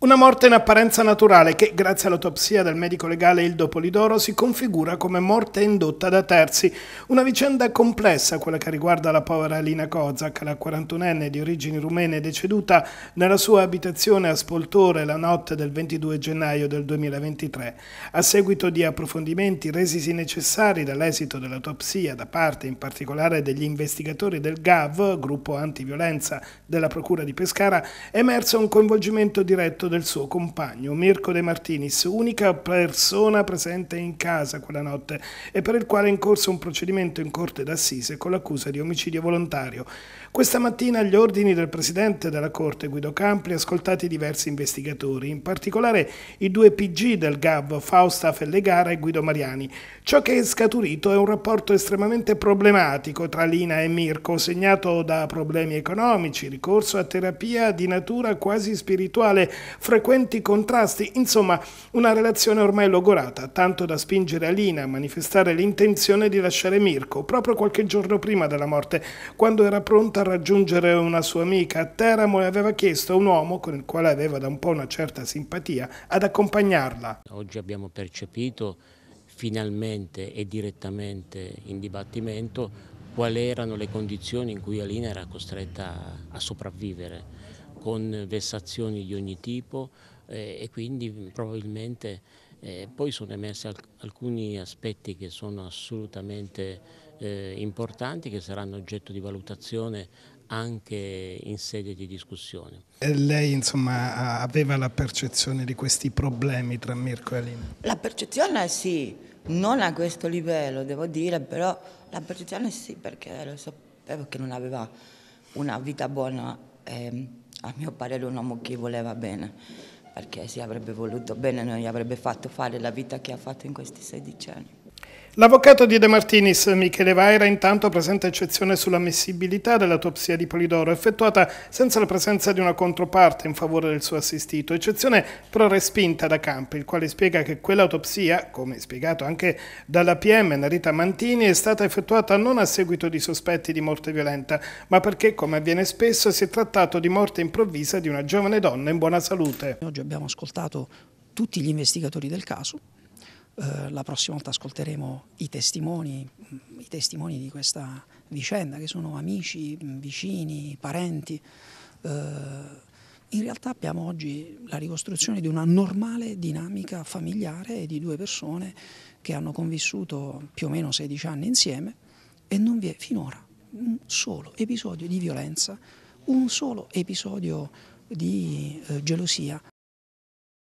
Una morte in apparenza naturale che, grazie all'autopsia del medico legale Ildo Polidoro, si configura come morte indotta da terzi. Una vicenda complessa, quella che riguarda la povera Lina Kozak, la 41enne di origini rumene deceduta nella sua abitazione a Spoltore la notte del 22 gennaio del 2023. A seguito di approfondimenti resisi necessari dall'esito dell'autopsia da parte in particolare degli investigatori del GAV, gruppo antiviolenza della Procura di Pescara, è emerso un coinvolgimento diretto del suo compagno Mirko De Martinis, unica persona presente in casa quella notte e per il quale è in corso un procedimento in corte d'assise con l'accusa di omicidio volontario. Questa mattina agli ordini del presidente della corte Guido Campli ascoltati diversi investigatori, in particolare i due PG del GAV Fausta Fellegara e Guido Mariani. Ciò che è scaturito è un rapporto estremamente problematico tra Lina e Mirko, segnato da problemi economici, ricorso a terapia di natura quasi spirituale, frequenti contrasti, insomma una relazione ormai logorata, tanto da spingere Alina a manifestare l'intenzione di lasciare Mirko, proprio qualche giorno prima della morte, quando era pronta a raggiungere una sua amica a Teramo e aveva chiesto a un uomo, con il quale aveva da un po' una certa simpatia, ad accompagnarla. Oggi abbiamo percepito finalmente e direttamente in dibattimento quali erano le condizioni in cui Alina era costretta a sopravvivere con vessazioni di ogni tipo eh, e quindi probabilmente eh, poi sono emersi alc alcuni aspetti che sono assolutamente eh, importanti che saranno oggetto di valutazione anche in sede di discussione. E lei insomma aveva la percezione di questi problemi tra Mirko e Alina? La percezione sì, non a questo livello devo dire, però la percezione sì perché lo sapevo che non aveva una vita buona. Ehm a mio parere un uomo che voleva bene, perché si avrebbe voluto bene, non gli avrebbe fatto fare la vita che ha fatto in questi 16 anni. L'avvocato di De Martinis, Michele Vaira, intanto presenta eccezione sull'ammissibilità dell'autopsia di Polidoro, effettuata senza la presenza di una controparte in favore del suo assistito, eccezione però respinta da Campi, il quale spiega che quell'autopsia, come spiegato anche dalla PM Narita Mantini, è stata effettuata non a seguito di sospetti di morte violenta, ma perché, come avviene spesso, si è trattato di morte improvvisa di una giovane donna in buona salute. Oggi abbiamo ascoltato tutti gli investigatori del caso, eh, la prossima volta ascolteremo i testimoni, mm, i testimoni di questa vicenda, che sono amici, mm, vicini, parenti. Eh, in realtà abbiamo oggi la ricostruzione di una normale dinamica familiare di due persone che hanno convissuto più o meno 16 anni insieme e non vi è finora un solo episodio di violenza, un solo episodio di eh, gelosia.